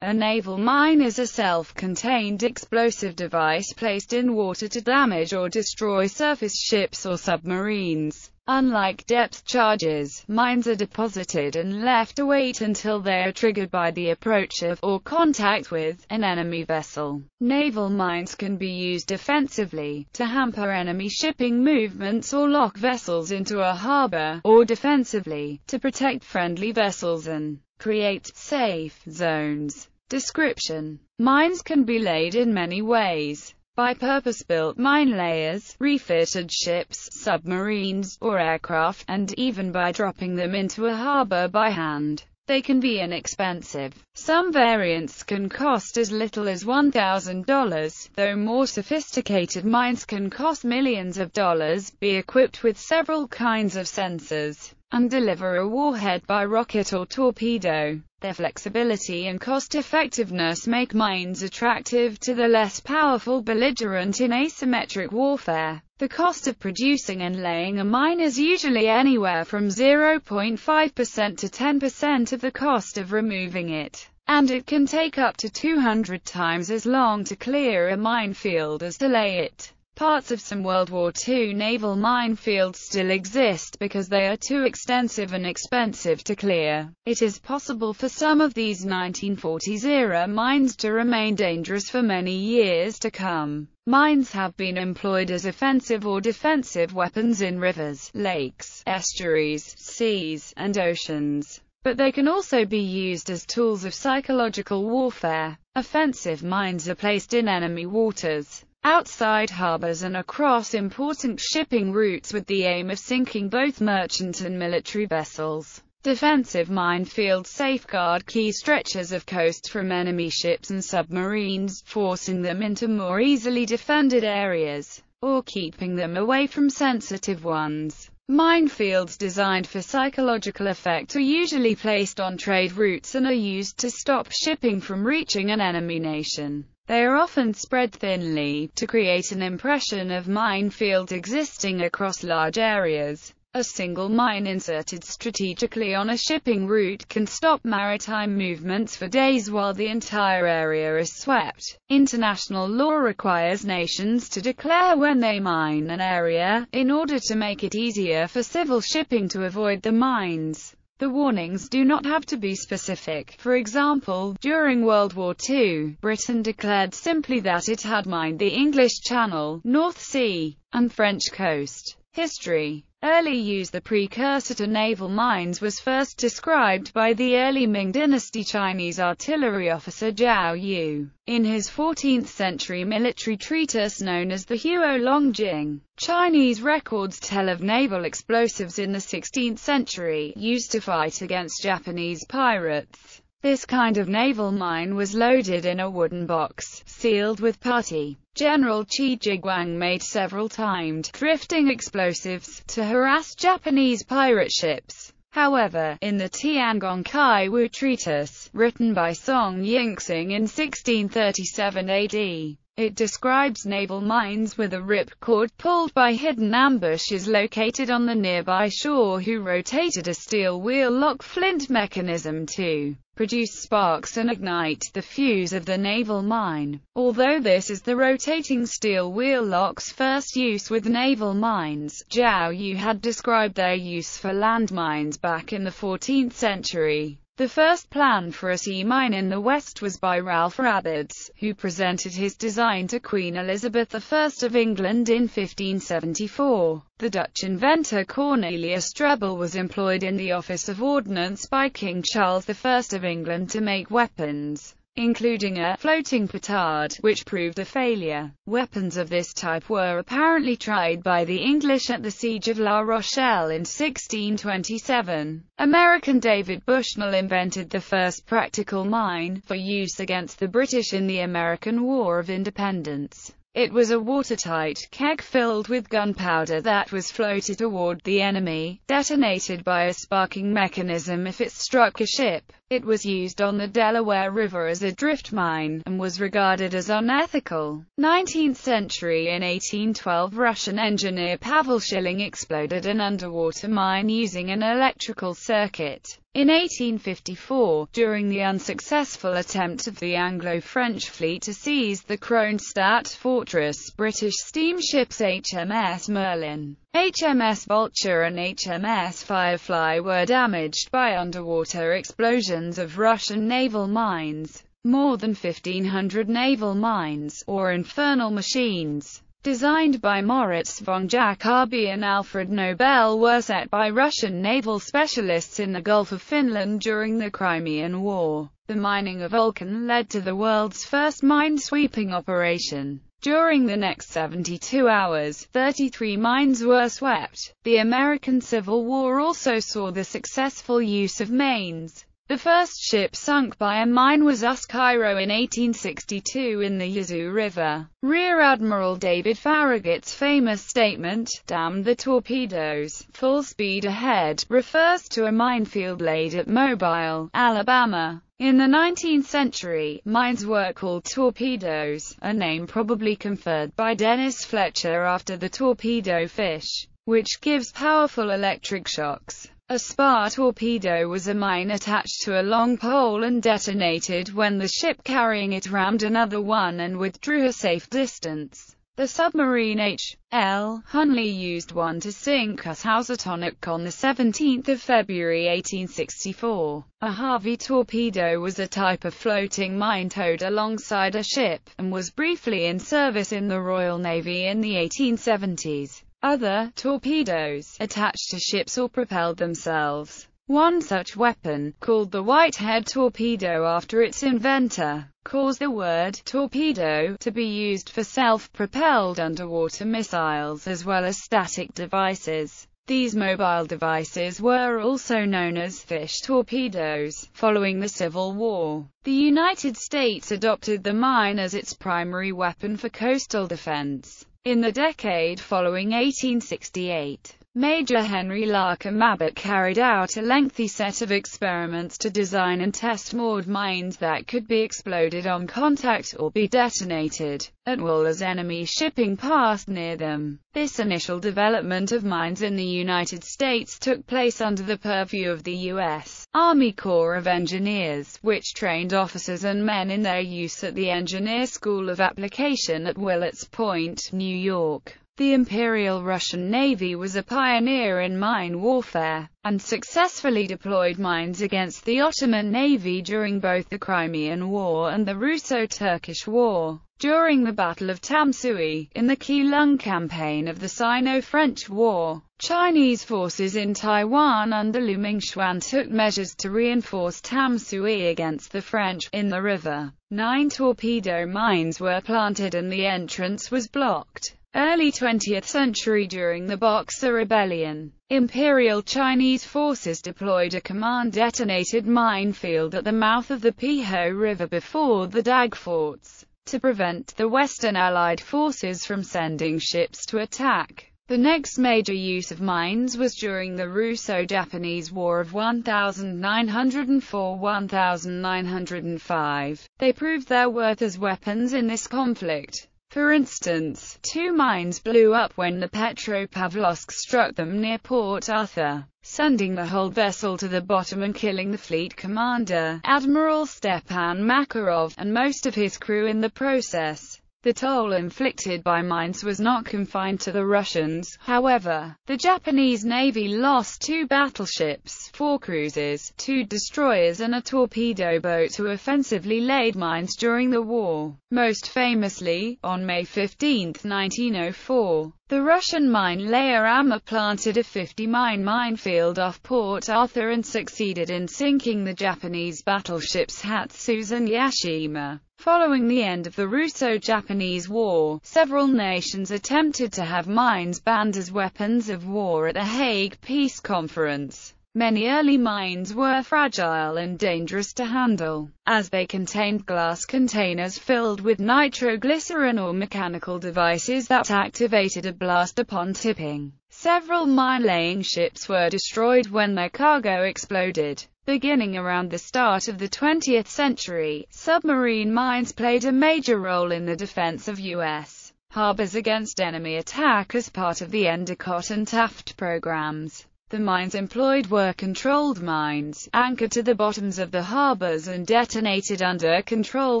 A naval mine is a self-contained explosive device placed in water to damage or destroy surface ships or submarines. Unlike depth charges, mines are deposited and left to wait until they are triggered by the approach of, or contact with, an enemy vessel. Naval mines can be used offensively, to hamper enemy shipping movements or lock vessels into a harbor, or defensively, to protect friendly vessels and create safe zones. Description Mines can be laid in many ways. By purpose-built mine layers, refitted ships, submarines, or aircraft, and even by dropping them into a harbor by hand. They can be inexpensive. Some variants can cost as little as $1,000, though more sophisticated mines can cost millions of dollars, be equipped with several kinds of sensors, and deliver a warhead by rocket or torpedo. Their flexibility and cost-effectiveness make mines attractive to the less powerful belligerent in asymmetric warfare. The cost of producing and laying a mine is usually anywhere from 0.5% to 10% of the cost of removing it, and it can take up to 200 times as long to clear a minefield as to lay it. Parts of some World War II naval minefields still exist because they are too extensive and expensive to clear. It is possible for some of these 1940s-era mines to remain dangerous for many years to come. Mines have been employed as offensive or defensive weapons in rivers, lakes, estuaries, seas, and oceans but they can also be used as tools of psychological warfare. Offensive mines are placed in enemy waters, outside harbors and across important shipping routes with the aim of sinking both merchant and military vessels. Defensive minefields safeguard key stretches of coast from enemy ships and submarines, forcing them into more easily defended areas, or keeping them away from sensitive ones. Minefields designed for psychological effect are usually placed on trade routes and are used to stop shipping from reaching an enemy nation. They are often spread thinly, to create an impression of minefields existing across large areas. A single mine inserted strategically on a shipping route can stop maritime movements for days while the entire area is swept. International law requires nations to declare when they mine an area, in order to make it easier for civil shipping to avoid the mines. The warnings do not have to be specific. For example, during World War II, Britain declared simply that it had mined the English Channel, North Sea, and French coast. History Early use The precursor to naval mines was first described by the early Ming Dynasty Chinese artillery officer Zhao Yu, in his 14th-century military treatise known as the Huo Longjing. Chinese records tell of naval explosives in the 16th century, used to fight against Japanese pirates. This kind of naval mine was loaded in a wooden box, sealed with putty. General Chi Jiguang made several timed, thrifting explosives, to harass Japanese pirate ships. However, in the Tiangong Kai Wu treatise, written by Song Yingxing in 1637 AD, it describes naval mines with a ripcord pulled by hidden ambushes located on the nearby shore who rotated a steel wheel lock flint mechanism to produce sparks and ignite the fuse of the naval mine. Although this is the rotating steel wheel lock's first use with naval mines, Zhao Yu had described their use for landmines back in the 14th century. The first plan for a sea mine in the West was by Ralph Roberts, who presented his design to Queen Elizabeth I of England in 1574. The Dutch inventor Cornelius Drebbel was employed in the Office of Ordnance by King Charles I of England to make weapons including a floating petard, which proved a failure. Weapons of this type were apparently tried by the English at the Siege of La Rochelle in 1627. American David Bushnell invented the first practical mine, for use against the British in the American War of Independence. It was a watertight keg filled with gunpowder that was floated toward the enemy, detonated by a sparking mechanism if it struck a ship. It was used on the Delaware River as a drift mine, and was regarded as unethical. 19th century In 1812 Russian engineer Pavel Schilling exploded an underwater mine using an electrical circuit. In 1854, during the unsuccessful attempt of the Anglo-French fleet to seize the Kronstadt fortress, British steamships HMS Merlin HMS Vulture and HMS Firefly were damaged by underwater explosions of Russian naval mines. More than 1,500 naval mines, or infernal machines, designed by Moritz von Jacobi and Alfred Nobel were set by Russian naval specialists in the Gulf of Finland during the Crimean War. The mining of Vulcan led to the world's first mine-sweeping operation. During the next 72 hours, 33 mines were swept. The American Civil War also saw the successful use of mains the first ship sunk by a mine was US Cairo in 1862 in the Yazoo River. Rear Admiral David Farragut's famous statement, damn the torpedoes, full speed ahead, refers to a minefield laid at Mobile, Alabama. In the 19th century, mines were called torpedoes, a name probably conferred by Dennis Fletcher after the torpedo fish, which gives powerful electric shocks. A spar torpedo was a mine attached to a long pole and detonated when the ship carrying it rammed another one and withdrew a safe distance. The submarine H.L. Hunley used one to sink a Housatonic on 17 February 1864. A Harvey torpedo was a type of floating mine towed alongside a ship, and was briefly in service in the Royal Navy in the 1870s other torpedoes attached to ships or propelled themselves. One such weapon, called the Whitehead torpedo after its inventor, caused the word torpedo to be used for self-propelled underwater missiles as well as static devices. These mobile devices were also known as fish torpedoes. Following the Civil War, the United States adopted the mine as its primary weapon for coastal defense. In the decade following 1868, Major Henry Larkham Abbott carried out a lengthy set of experiments to design and test moored mines that could be exploded on contact or be detonated at will as enemy shipping passed near them. This initial development of mines in the United States took place under the purview of the U.S. Army Corps of Engineers, which trained officers and men in their use at the Engineer School of Application at Willets Point, New York. The Imperial Russian Navy was a pioneer in mine warfare, and successfully deployed mines against the Ottoman Navy during both the Crimean War and the Russo-Turkish War. During the Battle of Tamsui, in the Keelung campaign of the Sino-French War, Chinese forces in Taiwan under Lu Mingxuan took measures to reinforce Tamsui against the French. In the river, nine torpedo mines were planted and the entrance was blocked early 20th century during the Boxer Rebellion. Imperial Chinese forces deployed a command-detonated minefield at the mouth of the Piho River before the Dag forts, to prevent the Western Allied forces from sending ships to attack. The next major use of mines was during the Russo-Japanese War of 1904-1905. They proved their worth as weapons in this conflict. For instance, two mines blew up when the Petropavlovsk struck them near Port Arthur, sending the whole vessel to the bottom and killing the fleet commander, Admiral Stepan Makarov, and most of his crew in the process. The toll inflicted by mines was not confined to the Russians, however. The Japanese Navy lost two battleships, four cruisers, two destroyers and a torpedo boat who offensively laid mines during the war. Most famously, on May 15, 1904, the Russian mine layer Amma planted a 50-mine minefield off Port Arthur and succeeded in sinking the Japanese battleships Hatsuzu and Yashima. Following the end of the Russo-Japanese War, several nations attempted to have mines banned as weapons of war at the Hague Peace Conference. Many early mines were fragile and dangerous to handle, as they contained glass containers filled with nitroglycerin or mechanical devices that activated a blast upon tipping. Several mine-laying ships were destroyed when their cargo exploded. Beginning around the start of the 20th century, submarine mines played a major role in the defense of U.S. harbors against enemy attack as part of the Endicott and Taft programs. The mines employed were controlled mines, anchored to the bottoms of the harbors and detonated under control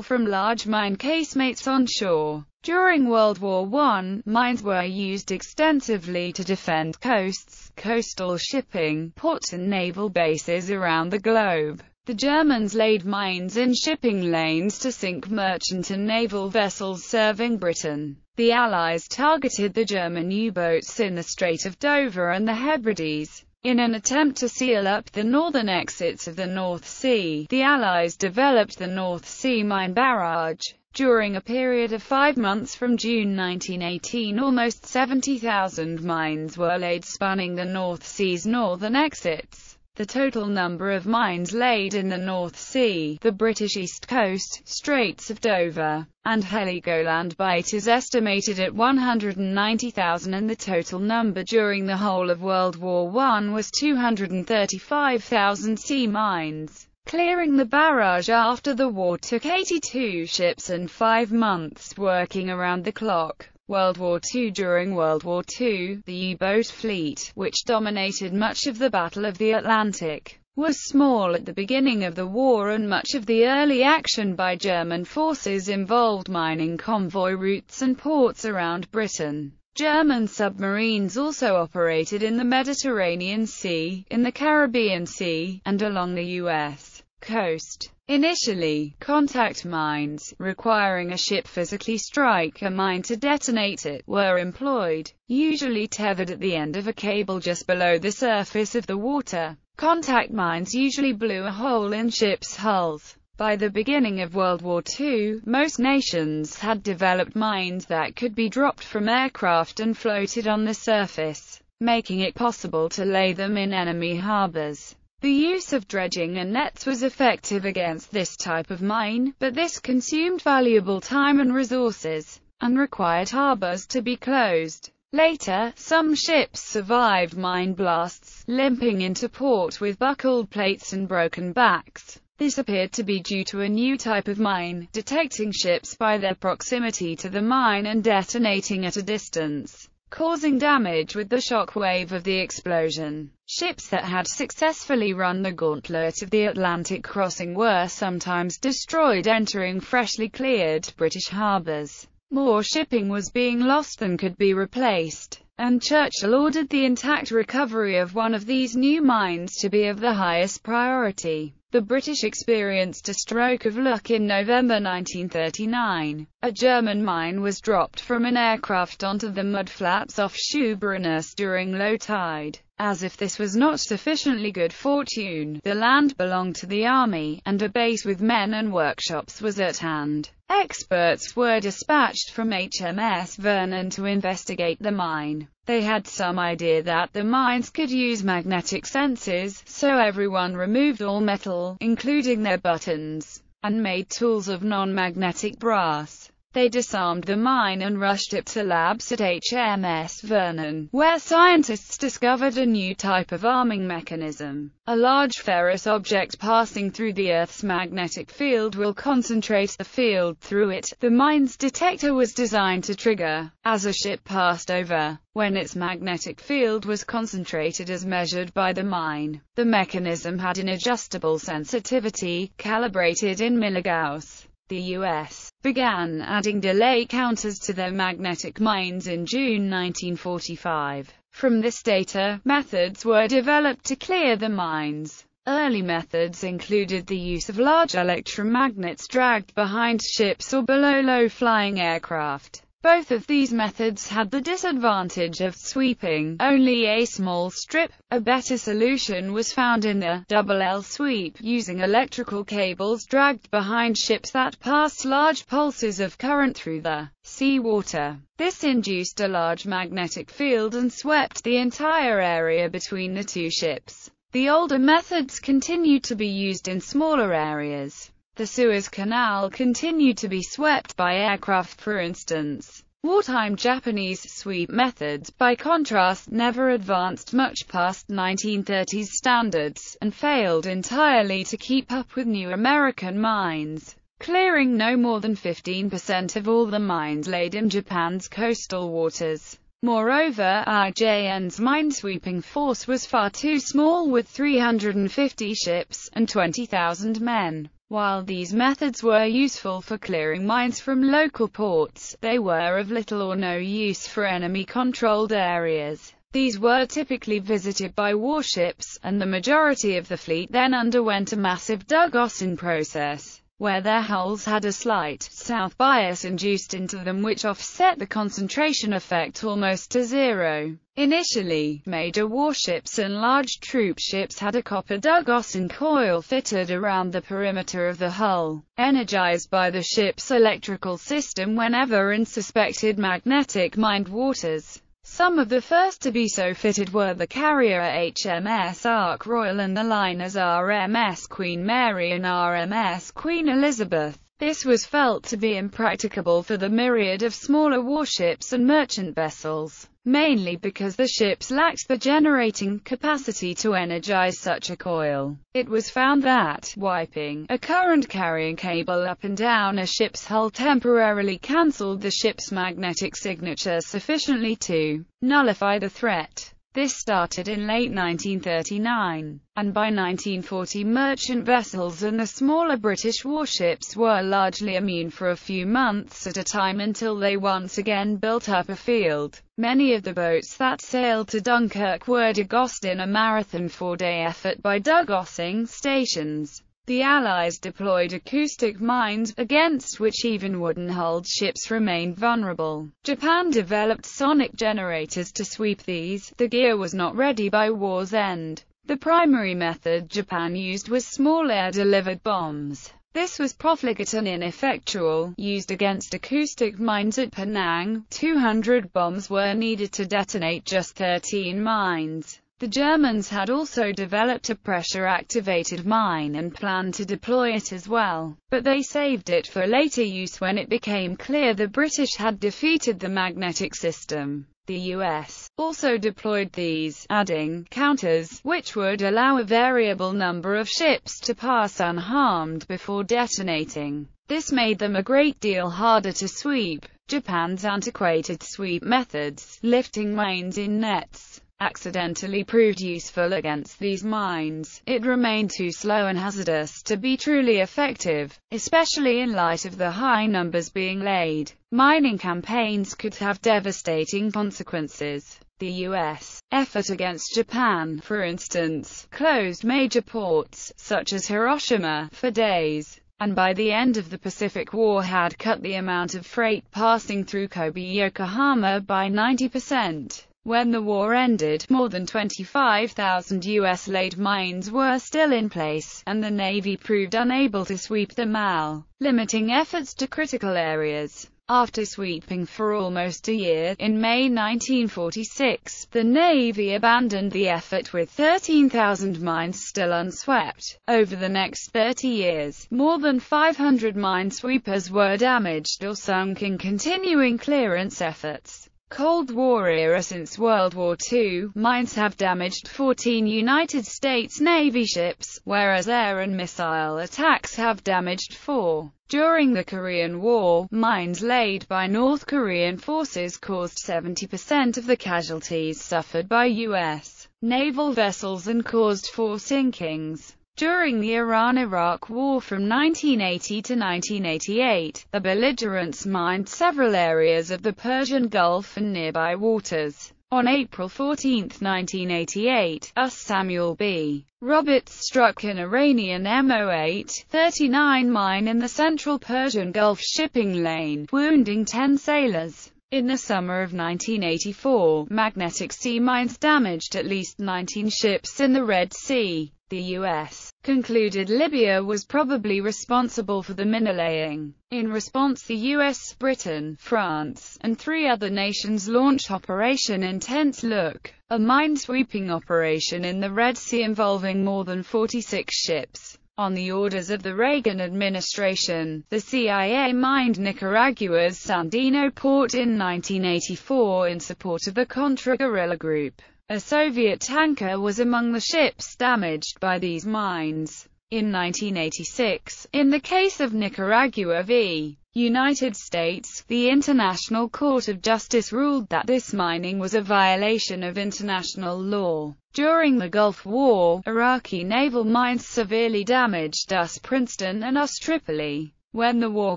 from large mine casemates on shore. During World War I, mines were used extensively to defend coasts coastal shipping, ports and naval bases around the globe. The Germans laid mines in shipping lanes to sink merchant and naval vessels serving Britain. The Allies targeted the German U-boats in the Strait of Dover and the Hebrides. In an attempt to seal up the northern exits of the North Sea, the Allies developed the North Sea Mine Barrage. During a period of five months from June 1918 almost 70,000 mines were laid spanning the North Sea's northern exits. The total number of mines laid in the North Sea, the British East Coast, Straits of Dover, and Heligoland Bight is estimated at 190,000 and the total number during the whole of World War I was 235,000 sea mines. Clearing the barrage after the war took 82 ships and five months working around the clock. World War II During World War II, the U-boat fleet, which dominated much of the Battle of the Atlantic, was small at the beginning of the war and much of the early action by German forces involved mining convoy routes and ports around Britain. German submarines also operated in the Mediterranean Sea, in the Caribbean Sea, and along the U.S coast. Initially, contact mines, requiring a ship physically strike a mine to detonate it, were employed, usually tethered at the end of a cable just below the surface of the water. Contact mines usually blew a hole in ships' hulls. By the beginning of World War II, most nations had developed mines that could be dropped from aircraft and floated on the surface, making it possible to lay them in enemy harbors. The use of dredging and nets was effective against this type of mine, but this consumed valuable time and resources, and required harbors to be closed. Later, some ships survived mine blasts, limping into port with buckled plates and broken backs. This appeared to be due to a new type of mine, detecting ships by their proximity to the mine and detonating at a distance causing damage with the shockwave of the explosion. Ships that had successfully run the gauntlet of the Atlantic crossing were sometimes destroyed entering freshly cleared British harbours. More shipping was being lost than could be replaced, and Churchill ordered the intact recovery of one of these new mines to be of the highest priority. The British experienced a stroke of luck in November 1939. A German mine was dropped from an aircraft onto the mudflats off Shoebrunner's during low tide. As if this was not sufficiently good fortune, the land belonged to the army, and a base with men and workshops was at hand. Experts were dispatched from HMS Vernon to investigate the mine. They had some idea that the mines could use magnetic sensors, so everyone removed all metal, including their buttons, and made tools of non-magnetic brass. They disarmed the mine and rushed it to labs at HMS Vernon, where scientists discovered a new type of arming mechanism. A large ferrous object passing through the Earth's magnetic field will concentrate the field through it. The mine's detector was designed to trigger, as a ship passed over, when its magnetic field was concentrated as measured by the mine. The mechanism had an adjustable sensitivity, calibrated in milligauss the U.S. began adding delay counters to their magnetic mines in June 1945. From this data, methods were developed to clear the mines. Early methods included the use of large electromagnets dragged behind ships or below low-flying aircraft. Both of these methods had the disadvantage of sweeping only a small strip. A better solution was found in the double L sweep, using electrical cables dragged behind ships that passed large pulses of current through the seawater. This induced a large magnetic field and swept the entire area between the two ships. The older methods continued to be used in smaller areas. The Suez Canal continued to be swept by aircraft for instance. Wartime Japanese sweep methods, by contrast, never advanced much past 1930s standards, and failed entirely to keep up with new American mines, clearing no more than 15% of all the mines laid in Japan's coastal waters. Moreover, IJN's minesweeping force was far too small with 350 ships, and 20,000 men. While these methods were useful for clearing mines from local ports, they were of little or no use for enemy-controlled areas. These were typically visited by warships, and the majority of the fleet then underwent a massive dug process where their hulls had a slight south bias induced into them which offset the concentration effect almost to zero. Initially, major warships and large troopships had a copper dug Ossen coil fitted around the perimeter of the hull, energized by the ship's electrical system whenever in suspected magnetic mined waters. Some of the first to be so fitted were the carrier HMS Ark Royal and the liners RMS Queen Mary and RMS Queen Elizabeth. This was felt to be impracticable for the myriad of smaller warships and merchant vessels, mainly because the ships lacked the generating capacity to energize such a coil. It was found that wiping a current carrying cable up and down a ship's hull temporarily cancelled the ship's magnetic signature sufficiently to nullify the threat. This started in late 1939, and by 1940 merchant vessels and the smaller British warships were largely immune for a few months at a time until they once again built up a field. Many of the boats that sailed to Dunkirk were degaussed in a marathon four-day effort by degaussing stations. The Allies deployed acoustic mines, against which even wooden-hulled ships remained vulnerable. Japan developed sonic generators to sweep these, the gear was not ready by war's end. The primary method Japan used was small air-delivered bombs. This was profligate and ineffectual, used against acoustic mines at Penang. 200 bombs were needed to detonate just 13 mines. The Germans had also developed a pressure-activated mine and planned to deploy it as well, but they saved it for later use when it became clear the British had defeated the magnetic system. The US also deployed these, adding counters, which would allow a variable number of ships to pass unharmed before detonating. This made them a great deal harder to sweep. Japan's antiquated sweep methods, lifting mines in nets, accidentally proved useful against these mines, it remained too slow and hazardous to be truly effective, especially in light of the high numbers being laid. Mining campaigns could have devastating consequences. The U.S. effort against Japan, for instance, closed major ports, such as Hiroshima, for days, and by the end of the Pacific War had cut the amount of freight passing through Kobe-Yokohama by 90%. When the war ended, more than 25,000 U.S.-laid mines were still in place, and the Navy proved unable to sweep them all, limiting efforts to critical areas. After sweeping for almost a year, in May 1946, the Navy abandoned the effort with 13,000 mines still unswept. Over the next 30 years, more than 500 minesweepers were damaged or sunk in continuing clearance efforts. Cold War era since World War II, mines have damaged 14 United States Navy ships, whereas air and missile attacks have damaged four. During the Korean War, mines laid by North Korean forces caused 70% of the casualties suffered by U.S. naval vessels and caused four sinkings. During the Iran-Iraq War from 1980 to 1988, the belligerents mined several areas of the Persian Gulf and nearby waters. On April 14, 1988, US Samuel B. Roberts struck an Iranian MO-8-39 mine in the central Persian Gulf shipping lane, wounding 10 sailors. In the summer of 1984, magnetic sea mines damaged at least 19 ships in the Red Sea. The U.S. concluded Libya was probably responsible for the minelaying. In response the U.S., Britain, France, and three other nations launched Operation Intense Look, a minesweeping operation in the Red Sea involving more than 46 ships. On the orders of the Reagan administration, the CIA mined Nicaragua's Sandino port in 1984 in support of the Contra-guerrilla group. A Soviet tanker was among the ships damaged by these mines. In 1986, in the case of Nicaragua v. United States, the International Court of Justice ruled that this mining was a violation of international law. During the Gulf War, Iraqi naval mines severely damaged US Princeton and US Tripoli. When the war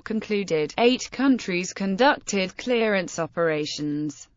concluded, eight countries conducted clearance operations.